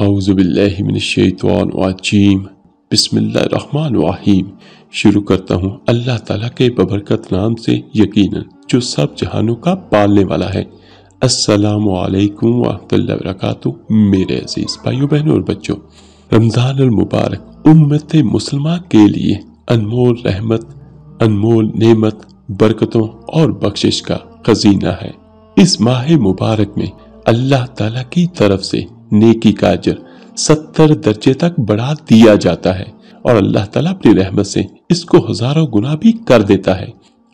आउज़बिल्लिमिनशानवाजीम बसमीम शुरू करता हूँ अल्लाह ताला के बबरकत नाम से यकीनन जो सब जहानों का पालने वाला है अस्सलाम वालेकुम मेरे अजीज़ भाइयों बहनों और बच्चों रमज़ान मुबारक उम्मत मुसलमान के लिए अनमोल रहमत अनमोल नेमत बरकतों और बख्शिश का खजीना है इस माह मुबारक में अल्लाह तला की तरफ से नेकी का अजर सत्तर दर्जे तक बढ़ा दिया जाता है और अल्लाह ताला अपनी रहमत से इसको हजारों गुना भी कर देता है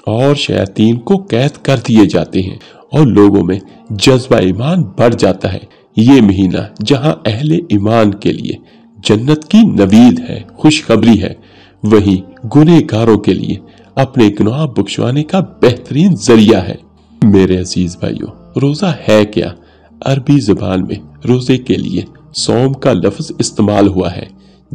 और शयातीन को कैद कर दिए जाते हैं और लोगों में जज्बा ईमान बढ़ जाता है ये महीना जहाँ अहले ईमान के लिए जन्नत की नवीद है खुशखबरी है वही गुनेगारों के लिए अपने गुनाह बख्शवाने का बेहतरीन जरिया है मेरे अजीज भाइयों रोजा है क्या अरबी जबान में रोजे के लिए सोम का लफ्ज इस्तेमाल हुआ है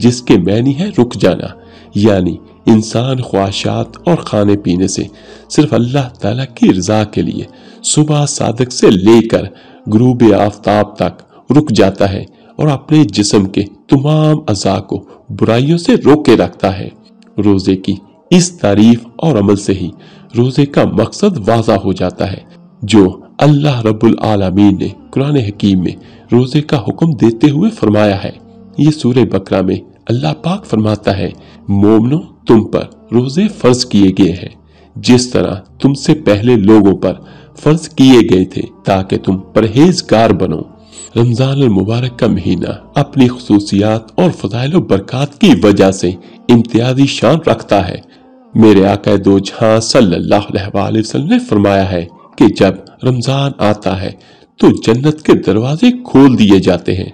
जिसके मैनी है रुक जाना यानी इंसान ख्वाहिशात और खाने पीने से सिर्फ अल्लाह ताला की रजा के लिए सुबह सादक से लेकर ग्रूब आफ्ताब तक रुक जाता है और अपने जिसम के तमाम अज़ा को बुराइयों से रोक के रखता है रोज़े की इस तारीफ और अमल से ही रोज़े का मकसद वाजा हो जाता है जो अल्लाह रब्बुल आलमीन ने कुरान हकीम में रोज़े का हुक्म देते हुए फरमाया है ये सूर्य बकरा में अल्लाह पाक फरमाता है मोमनो तुम पर रोज़े फर्ज किए गए हैं जिस तरह तुमसे पहले लोगों पर फर्ज किए गए थे ताकि तुम परहेजगार बनो रमज़ान मुबारक का महीना अपनी खसूसियात और फजाइल बरक़ात की वजह से इम्तियाजी शान रखता है मेरे आका दो जहाँ सल्लल्लाहु अलैहि वसल्लम ने फरमाया है कि जब रमज़ान आता है तो जन्नत के दरवाजे खोल दिए जाते हैं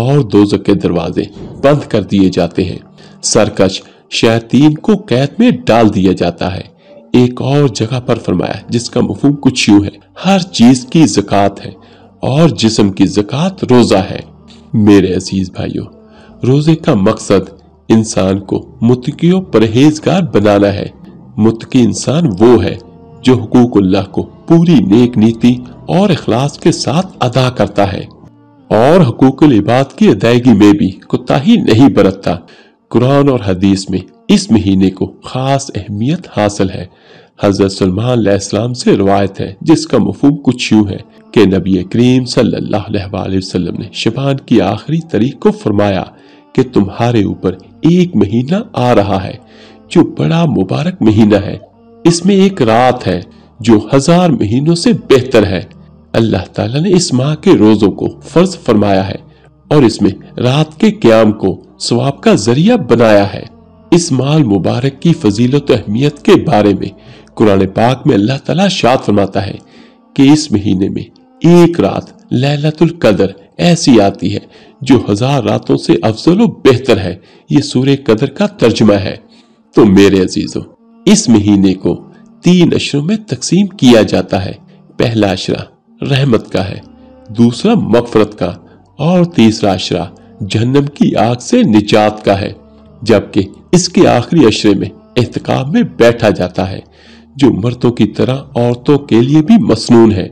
और दोजक के दरवाजे बंद कर दिए जाते हैं सरकश शैतीन को कैद में डाल दिया जाता है एक और जगह पर फरमाया जिसका मफूम कुछ यू है हर चीज की जक़ात है और जिसम की जक़ात रोज़ा है मेरे अजीज भाइयों रोज़े का मकसद इंसान को मुतकी परहेजगार बनाना है मुतकी इंसान वो है जो अल्लाह को पूरी नेक नीति और अखलास के साथ अदा करता है और हकूकुल इबाद की अदायगी में भी कोताही नहीं बरतता कुरान और हदीस में इस महीने को खास अहमियत हासिल है हजरत सलमान सलाम से रवायत है जिसका मफूम कुछ यूं है कि नबी करीम सल्लल्लाहु अलैहि वसल्लम ने शबान की आखिरी तारीख को फरमाया कि तुम्हारे ऊपर एक महीना आ रहा है जो बड़ा मुबारक महीना है इसमें एक रात है जो हजार महीनों से बेहतर है अल्लाह ताला ने इस माह के रोजों को फर्ज फरमाया है और इसमें रात के क्याम को स्वाब का जरिया बनाया है इस माल मुबारक की फजीलत अहमियत के बारे में कुरान पाक में अल्लाह ताला शाद फरमाता है कि इस महीने में एक रात लैलतुल कदर ऐसी आती है जो हजार रातों से अफजल बेहतर है ये सूर्य कदर का तर्जमा है तो मेरे अजीजों इस महीने को तीन अशरों में तकसीम किया जाता है पहला अशरा रहमत का है दूसरा मफरत का और तीसरा अशरा जहन्नम की आग से निजात का है जबकि इसके आखिरी अशरे में एहतकाब में बैठा जाता है जो मर्दों की तरह औरतों के लिए भी मसनून है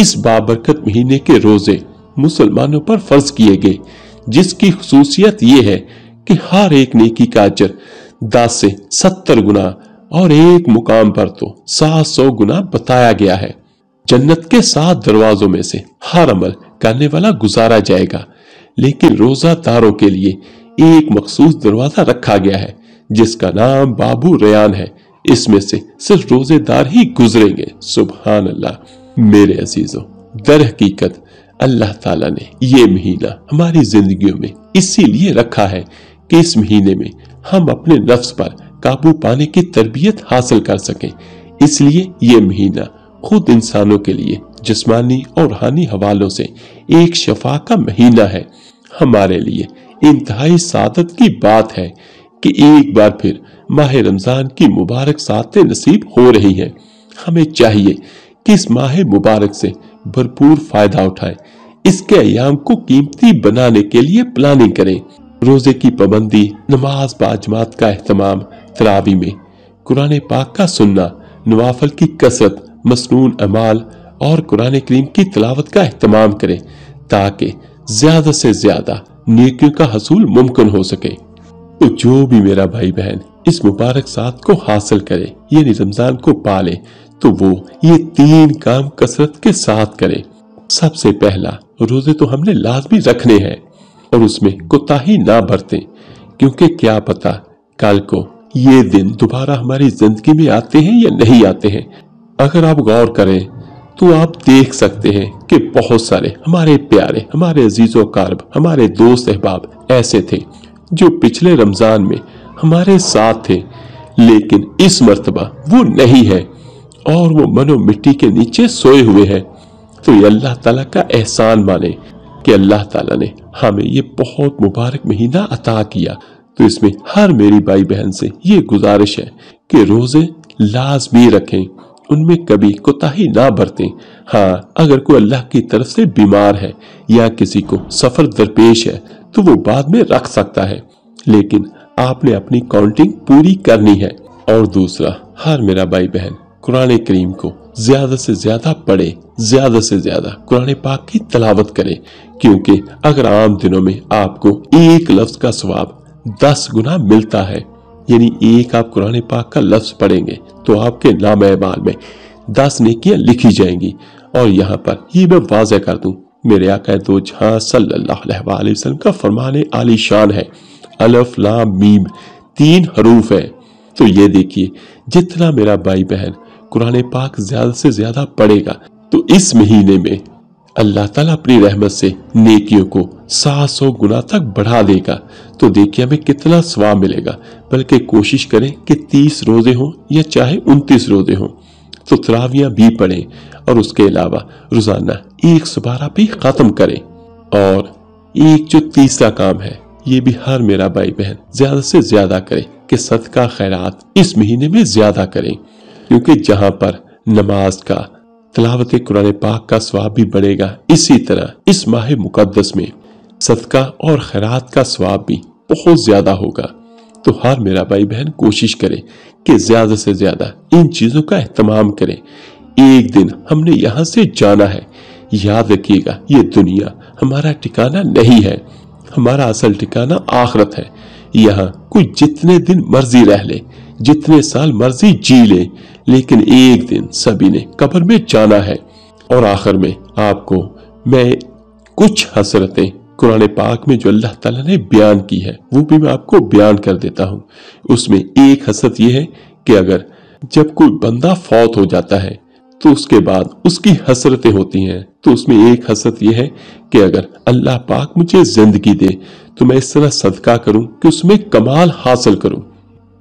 इस बाबरकत महीने के रोजे मुसलमानों पर फर्ज किए गए जिसकी खसूसियत यह है कि हर एक नेकी का अजर दस से सत्तर गुना और एक मुकाम पर तो सात सौ गुना बताया गया है जन्नत के सात दरवाजों में से हर अमल करने वाला गुजारा जाएगा लेकिन रोजादारों के लिए एक मखसूस दरवाजा रखा गया है जिसका नाम बाबू रयान है इसमें से सिर्फ रोजेदार ही गुजरेंगे सुबह अल्लाह मेरे अजीजों दर हकीकत अल्लाह ताला ने ये महीना हमारी जिंदगियों में इसीलिए रखा है कि इस महीने में हम अपने नफ्स पर काबू पाने की तरबियत हासिल कर सके इसलिए ये महीना खुद इंसानों के लिए जिसमानी और रूहानी हवालों से एक शफा का महीना है हमारे लिए इंतहाई सादत की बात है कि एक बार फिर माह रमज़ान की मुबारक सातें नसीब हो रही है हमें चाहिए कि इस माह मुबारक से भरपूर फायदा उठाए इसके अयाम को कीमती बनाने के लिए प्लानिंग करें रोजे की पाबंदी नमाज बाजमात का अहतमाम तरावी में कुरान पाक का सुनना नवाफल की कसरत मसनून अमाल और कुरान करीम की तलावत का अहतमाम करें ताकि ज़्यादा से ज़्यादा नेकियों का हसूल मुमकिन हो सके तो जो भी मेरा भाई बहन इस मुबारक साथ को हासिल करे यानी रमज़ान को पाले तो वो ये तीन काम कसरत के साथ करे सबसे पहला रोज़े तो हमने लाजमी रखने हैं और उसमें कोताही ना बरतें क्योंकि क्या पता कल को ये दिन दोबारा हमारी जिंदगी में आते हैं या नहीं आते हैं अगर आप गौर करें तो आप देख सकते हैं कि बहुत सारे हमारे प्यारे हमारे अजीज़ो कारब हमारे दोस्त अहबाब ऐसे थे जो पिछले रमज़ान में हमारे साथ थे लेकिन इस मरतबा वो नहीं है और वो मनो मिट्टी के नीचे सोए हुए हैं तो ये अल्लाह ताला का एहसान माने कि अल्लाह ताला ने हमें ये बहुत मुबारक महीना अता किया तो इसमें हर मेरी भाई बहन से ये गुजारिश है कि रोज़े लाजमी रखें उनमें कभी कोताही ना बरतें हाँ अगर कोई अल्लाह की तरफ से बीमार है या किसी को सफ़र दरपेश है तो वो बाद में रख सकता है लेकिन आपने अपनी काउंटिंग पूरी करनी है और दूसरा हर मेरा भाई बहन कुरान करीम को ज्यादा से ज्यादा पढ़े ज्यादा से ज्यादा कुरान पाक की तलावत करें क्योंकि अगर आम दिनों में आपको एक लफ्ज का स्वाब दस गुना मिलता है यानी एक आप कुरान पाक का लफ्ज पढ़ेंगे तो आपके नाम अमाल में दस नेकियां लिखी जाएंगी और यहाँ पर ये मैं वाजह कर दूँ मेरे आका दो जहाँ सल्लाम का फरमान आली शान है अलफ ला मीम तीन हरूफ है तो ये देखिए जितना मेरा भाई बहन कुरान पाक ज्यादा से ज्यादा पढ़ेगा तो इस महीने में अल्लाह ताला अपनी रहमत से नेकियों को साहसों गुना तक बढ़ा देगा तो देखिए हमें कितना स्वाब मिलेगा बल्कि कोशिश करें कि तीस रोजे हों या चाहे उनतीस रोजे हों तो तरावियाँ भी पढ़ें और उसके अलावा रोज़ाना एक सुबारा भी ख़त्म करें और एक जो तीसरा काम है ये भी हर मेरा भाई बहन ज्यादा से ज्यादा करें कि सदका खैरात इस महीने में ज्यादा करें क्योंकि जहां पर नमाज का तलावत कुरान पाक का स्वाब भी बढ़ेगा इसी तरह इस माह मुकदस में सदका और खैरात का स्वाब भी बहुत ज्यादा होगा तो हर मेरा भाई बहन कोशिश करे कि ज्यादा से ज्यादा इन चीजों का अहतमाम करें एक दिन हमने यहाँ से जाना है याद रखिएगा ये दुनिया हमारा ठिकाना नहीं है हमारा असल ठिकाना आखरत है यहाँ कोई जितने दिन मर्जी रह ले जितने साल मर्जी जी ले, लेकिन एक दिन सभी ने कब्र में जाना है और आखिर में आपको मैं कुछ हसरतें कुरान पाक में जो अल्लाह ताला ने बयान की है वो भी मैं आपको बयान कर देता हूँ उसमें एक हसरत यह है कि अगर जब कोई बंदा फौत हो जाता है तो उसके बाद उसकी हसरतें होती हैं तो उसमें एक हसरत यह है कि अगर अल्लाह पाक मुझे जिंदगी दे तो मैं इस तरह सदका करूं कि उसमें कमाल हासिल करूं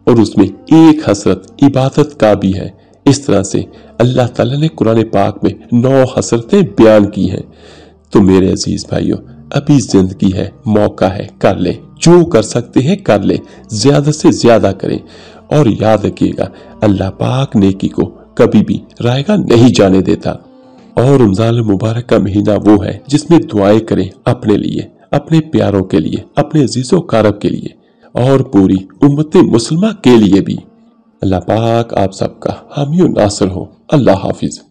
और उसमें एक हसरत इबादत का भी है इस तरह से अल्लाह ताला ने कुरान पाक में नौ हसरतें बयान की हैं तो मेरे अजीज भाइयों अभी जिंदगी है मौका है कर ले जो कर सकते हैं कर ले ज्यादा से ज्यादा करें और याद रखिएगा अल्लाह पाक नेकी को कभी भी रायगा नहीं जाने देता और रमजान मुबारक का महीना वो है जिसमें दुआएं करें अपने लिए अपने प्यारों के लिए अपने जीजो कारब के लिए और पूरी उम्मत मुसलमा के लिए भी अल्लाह पाक आप सबका हामियो नासर हो अल्लाह हाफिज़